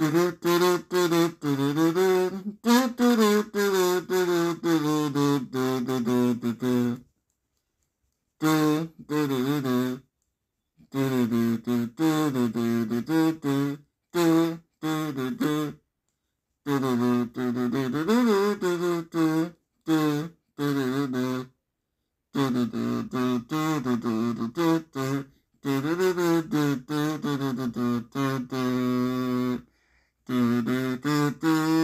do do do do